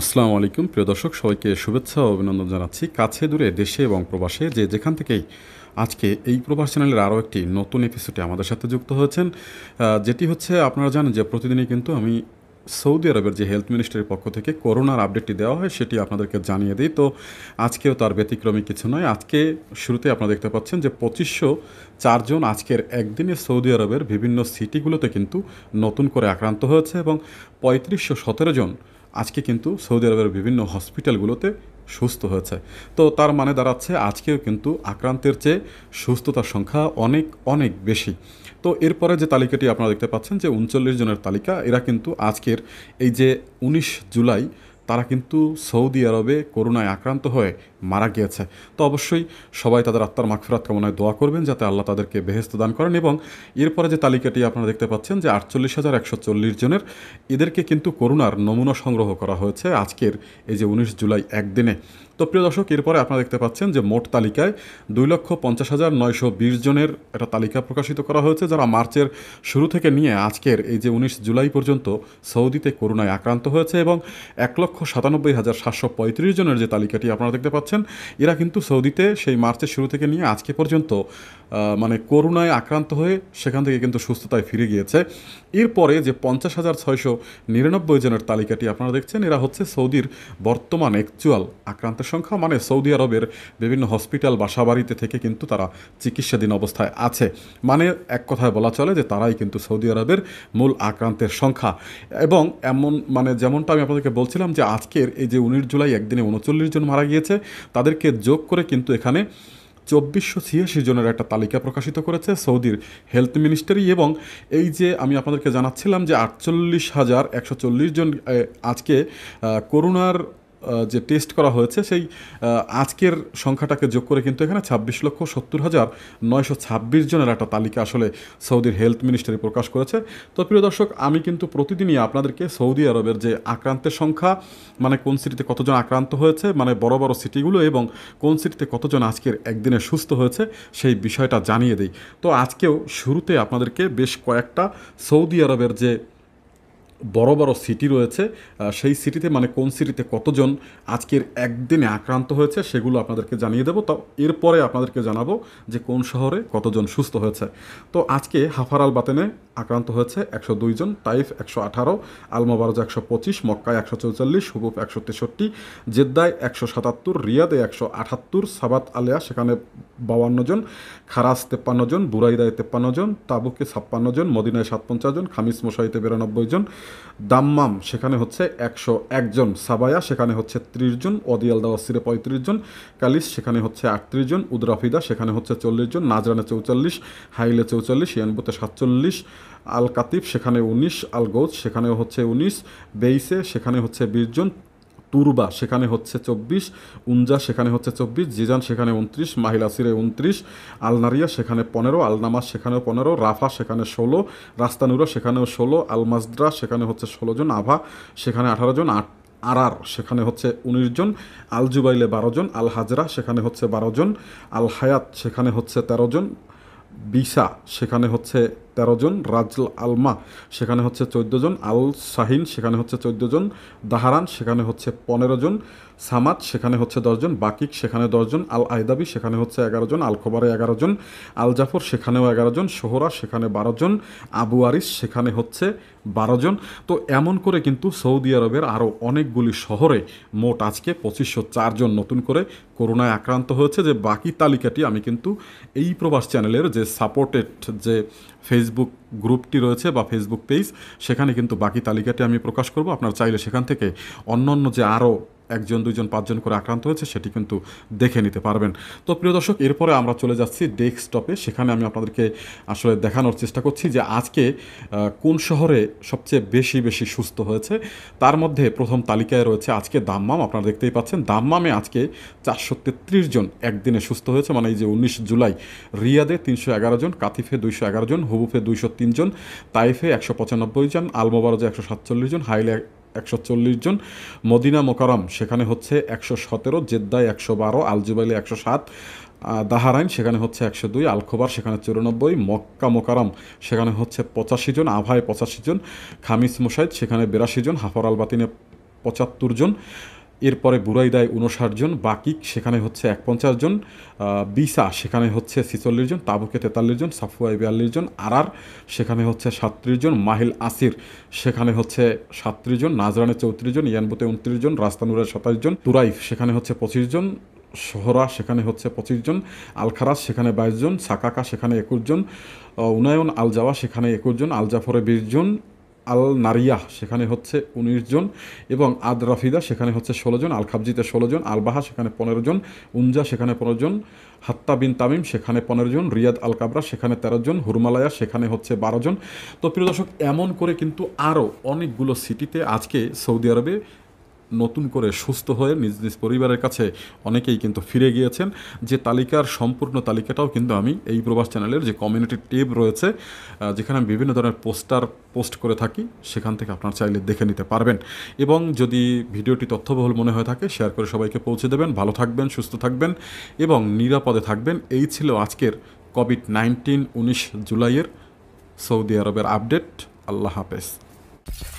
আসসালামু আলাইকুম প্রিয় দর্শক সবাইকে শুভেচ্ছা ও অভিনন্দন জানাচ্ছি কাছে দূরে দেশে এবং প্রবাসে যে যেখান থেকেই আজকে এই প্রবাস চ্যানেলের আরও একটি নতুন এপিসোডে আমাদের সাথে যুক্ত হয়েছেন যেটি হচ্ছে আপনারা জানেন যে প্রতিদিনই কিন্তু আমি সৌদি আরবের যে হেলথ মিনিস্টারের পক্ষ থেকে করোনার আপডেটটি দেওয়া হয় সেটি আপনাদেরকে জানিয়ে দিই তো আজকেও তার ব্যতিক্রমী কিছু নয় আজকে শুরুতে আপনারা দেখতে পাচ্ছেন যে পঁচিশশো চারজন আজকের একদিনে সৌদি আরবের বিভিন্ন সিটিগুলোতে কিন্তু নতুন করে আক্রান্ত হয়েছে এবং পঁয়ত্রিশশো সতেরো জন আজকে কিন্তু সৌদি আরবের বিভিন্ন হসপিটালগুলোতে সুস্থ হয়েছে তো তার মানে দাঁড়াচ্ছে আজকেও কিন্তু আক্রান্তের চেয়ে সুস্থতার সংখ্যা অনেক অনেক বেশি তো এরপরে যে তালিকাটি আপনারা দেখতে পাচ্ছেন যে উনচল্লিশ জনের তালিকা এরা কিন্তু আজকের এই যে উনিশ জুলাই তারা কিন্তু সৌদি আরবে করোনায় আক্রান্ত হয়ে মারা গিয়েছে তো অবশ্যই সবাই তাদের আত্মার মাগফিরাত কামনায় দোয়া করবেন যাতে আল্লাহ তাদেরকে বেহেস্ত দান করেন এবং এরপরে যে তালিকাটি আপনারা দেখতে পাচ্ছেন যে আটচল্লিশ হাজার একশো চল্লিশ জনের এদেরকে কিন্তু করোনার নমুনা সংগ্রহ করা হয়েছে আজকের এই যে উনিশ জুলাই একদিনে তো প্রিয় দর্শক এরপরে আপনারা দেখতে পাচ্ছেন যে মোট তালিকায় দুই লক্ষ পঞ্চাশ হাজার নয়শো বিশ জনের একটা তালিকা প্রকাশিত করা হয়েছে যারা মার্চের শুরু থেকে নিয়ে আজকের এই যে উনিশ জুলাই পর্যন্ত সৌদিতে করোনায় আক্রান্ত হয়েছে এবং এক লক্ষ লক্ষ সাতানব্বই হাজার সাতশো পঁয়ত্রিশ জনের যে তালিকাটি আপনারা দেখতে পাচ্ছেন এরা কিন্তু সৌদিতে সেই মার্চের শুরু থেকে নিয়ে আজকে পর্যন্ত মানে করোনায় আক্রান্ত হয়ে সেখান থেকে কিন্তু সুস্থতায় ফিরে গিয়েছে এরপরে যে পঞ্চাশ হাজার ছয়শো নিরানব্বই জনের তালিকাটি আপনারা দেখছেন এরা হচ্ছে সৌদির বর্তমান অ্যাকচুয়াল আক্রান্তের সংখ্যা মানে সৌদি আরবের বিভিন্ন হসপিটাল বাসাবাড়িতে থেকে কিন্তু তারা চিকিৎসাধীন অবস্থায় আছে মানে এক কথায় বলা চলে যে তারাই কিন্তু সৌদি আরবের মূল আক্রান্তের সংখ্যা এবং এমন মানে যেমনটা আমি আপনাদেরকে বলছিলাম যে আজকের এই যে উনিশ জুলাই একদিনে উনচল্লিশ জন মারা গিয়েছে তাদেরকে যোগ করে কিন্তু এখানে চব্বিশশো ছিয়াশি জনের একটা তালিকা প্রকাশিত করেছে সৌদির হেলথ মিনিস্টারি এবং এই যে আমি আপনাদেরকে জানাচ্ছিলাম যে আটচল্লিশ হাজার একশো চল্লিশ জন আজকে করোনার যে টেস্ট করা হয়েছে সেই আজকের সংখ্যাটাকে যোগ করে কিন্তু এখানে ছাব্বিশ লক্ষ সত্তর হাজার নয়শো ছাব্বিশ জনের একটা তালিকা আসলে সৌদির হেলথ মিনিস্টারি প্রকাশ করেছে তো প্রিয় দর্শক আমি কিন্তু প্রতিদিনই আপনাদেরকে সৌদি আরবের যে আক্রান্তের সংখ্যা মানে কোন সিটিতে কতজন আক্রান্ত হয়েছে মানে বড় বড় সিটিগুলো এবং কোন সিটিতে কতজন আজকের একদিনে সুস্থ হয়েছে সেই বিষয়টা জানিয়ে দিই তো আজকেও শুরুতে আপনাদেরকে বেশ কয়েকটা সৌদি আরবের যে বড় বড় সিটি রয়েছে সেই সিটিতে মানে কোন সিটিতে কতজন আজকের একদিনে আক্রান্ত হয়েছে সেগুলো আপনাদেরকে জানিয়ে দেবো তো এরপরে আপনাদেরকে জানাবো যে কোন শহরে কতজন সুস্থ হয়েছে তো আজকে হাফার আল বাতেনে আক্রান্ত হয়েছে একশো দুইজন তাইফ একশো আঠারো আলমাবারজ একশো পঁচিশ মক্কায় একশো চৌচল্লিশ হুকুফ একশো তেষট্টি জেদ্দায় একশো সাতাত্তর রিয়াদে একশো আঠাত্তর সাবাত আলিয়া সেখানে বাউান্ন জন খারাস তেপ্পান্ন জন বুরাইদায় তেপ্পান্ন জন তাবুকে ছাপ্পান্ন জন মদিনায় সাতপঞ্চাশ জন খামিস মোশাইতে বিরানব্বই জন দাম্মাম সেখানে হচ্ছে একশো একজন সাবায়া সেখানে হচ্ছে ত্রিশ জন দাওয়া দাওয়াসিরে পঁয়ত্রিশ জন কালিস সেখানে হচ্ছে আটত্রিশ জন উদরাফিদা সেখানে হচ্ছে চল্লিশ জন নাজরানে চৌচল্লিশ হাইলে চৌচল্লিশ ইয়ানবুতে সাতচল্লিশ আল কাতিব সেখানে উনিশ আল গৌজ সেখানে হচ্ছে উনিশ বেইসে সেখানে হচ্ছে বিশ জন তুরবা সেখানে হচ্ছে চব্বিশ উঞ্জা সেখানে হচ্ছে চব্বিশ জিজান সেখানে উনত্রিশ মাহিলাসিরে উনত্রিশ আলনারিয়া সেখানে পনেরো আলনামাজ সেখানেও পনেরো রাফা সেখানে ষোলো রাস্তানুরা সেখানেও ষোলো আলমাজদ্রা সেখানে হচ্ছে ষোলো জন আভা সেখানে আঠারো জন আট আরার সেখানে হচ্ছে উনিশ জন আল জুবাইলে বারো জন আল হাজরা সেখানে হচ্ছে বারো জন আল হায়াত সেখানে হচ্ছে তেরো জন বিসা সেখানে হচ্ছে ১৩ জন রাজল আলমা সেখানে হচ্ছে চোদ্দ জন আল শাহিন সেখানে হচ্ছে ১৪ জন দাহারান সেখানে হচ্ছে পনেরো জন সামাদ সেখানে হচ্ছে দশজন বাকিক সেখানে দশজন আল আয়দাবি সেখানে হচ্ছে এগারো জন আল খোবারে এগারো জন আল জাফর সেখানেও এগারো জন সোহরা সেখানে বারো জন আবু আরিস সেখানে হচ্ছে বারো জন তো এমন করে কিন্তু সৌদি আরবের আরও অনেকগুলি শহরে মোট আজকে পঁচিশশো চারজন নতুন করে করোনায় আক্রান্ত হয়েছে যে বাকি তালিকাটি আমি কিন্তু এই প্রবাস চ্যানেলের যে সাপোর্টেড যে ফেসবুক গ্রুপটি রয়েছে বা ফেসবুক পেজ সেখানে কিন্তু বাকি তালিকাটি আমি প্রকাশ করব আপনার চাইলে সেখান থেকে অন্য অন্য যে আরও একজন দুজন পাঁচজন করে আক্রান্ত হয়েছে সেটি কিন্তু দেখে নিতে পারবেন তো প্রিয় দর্শক এরপরে আমরা চলে যাচ্ছি ডেস্কটপে সেখানে আমি আপনাদেরকে আসলে দেখানোর চেষ্টা করছি যে আজকে কোন শহরে সবচেয়ে বেশি বেশি সুস্থ হয়েছে তার মধ্যে প্রথম তালিকায় রয়েছে আজকে দাম্মাম আপনারা দেখতেই পাচ্ছেন দাম্মামে আজকে চারশো তেত্রিশ জন একদিনে সুস্থ হয়েছে মানে এই যে উনিশ জুলাই রিয়াদে তিনশো এগারো জন কাতিফে দুইশো এগারো জন হুবুফে দুইশো তিনজন তাইফে একশো পঁচানব্বই জন আলমোবারজে একশো সাতচল্লিশ জন হাইলে একশো চল্লিশ জন মদিনা মোকারম সেখানে হচ্ছে একশো সতেরো জেদ্দায় একশো বারো আলজুবাইলে একশো সাত দাহারাইন সেখানে হচ্ছে একশো দুই আলখোবার সেখানে চুরানব্বই মক্কা মোকারম সেখানে হচ্ছে পঁচাশি জন আভায় পঁচাশি জন খামিস মোসাইদ সেখানে বিরাশি জন হাফর আলবাতিনে পঁচাত্তর জন এরপরে বুরাইদায় উনষাট জন বাকিক সেখানে হচ্ছে এক পঞ্চাশ জন বিসা সেখানে হচ্ছে ছিচল্লিশ জন তাবুকে তেতাল্লিশ জন সাফুয়াই বিয়াল্লিশ জন আরার সেখানে হচ্ছে সাতত্রিশ জন মাহিল আসির সেখানে হচ্ছে সাতত্রিশ জন নাজরানে চৌত্রিশ জন ইয়ানবুতে উনত্রিশ জন রাস্তানুরে সাতাশ জন তুরাইফ সেখানে হচ্ছে পঁচিশ জন শহরা সেখানে হচ্ছে পঁচিশ জন আলখারাস সেখানে বাইশ জন সাকাকা সেখানে একুশ জন উনায়ন আলজাওয়া সেখানে একুশ জন আলজাফরে বিশ জন আল নারিয়াহ সেখানে হচ্ছে উনিশ জন এবং আদ রাফিদা সেখানে হচ্ছে ষোলো জন আল খাবজিতে ষোলো জন আলবাহা সেখানে পনেরো জন উঞ্জা সেখানে পনেরো জন হাত্তা বিন তামিম সেখানে পনেরো জন রিয়াদ আল কাবরা সেখানে তেরো জন হুরমালায়া সেখানে হচ্ছে বারো জন তো প্রিয় দর্শক এমন করে কিন্তু আরও অনেকগুলো সিটিতে আজকে সৌদি আরবে নতুন করে সুস্থ হয়ে নিজ নিজ পরিবারের কাছে অনেকেই কিন্তু ফিরে গিয়েছেন যে তালিকার সম্পূর্ণ তালিকাটাও কিন্তু আমি এই প্রবাস চ্যানেলের যে কমিউনিটি টেব রয়েছে যেখানে আমি বিভিন্ন ধরনের পোস্টার পোস্ট করে থাকি সেখান থেকে আপনার চাইলে দেখে নিতে পারবেন এবং যদি ভিডিওটি তথ্যবহুল মনে হয়ে থাকে শেয়ার করে সবাইকে পৌঁছে দেবেন ভালো থাকবেন সুস্থ থাকবেন এবং নিরাপদে থাকবেন এই ছিল আজকের কোভিড নাইন্টিন উনিশ জুলাইয়ের সৌদি আরবের আপডেট আল্লাহ হাফেজ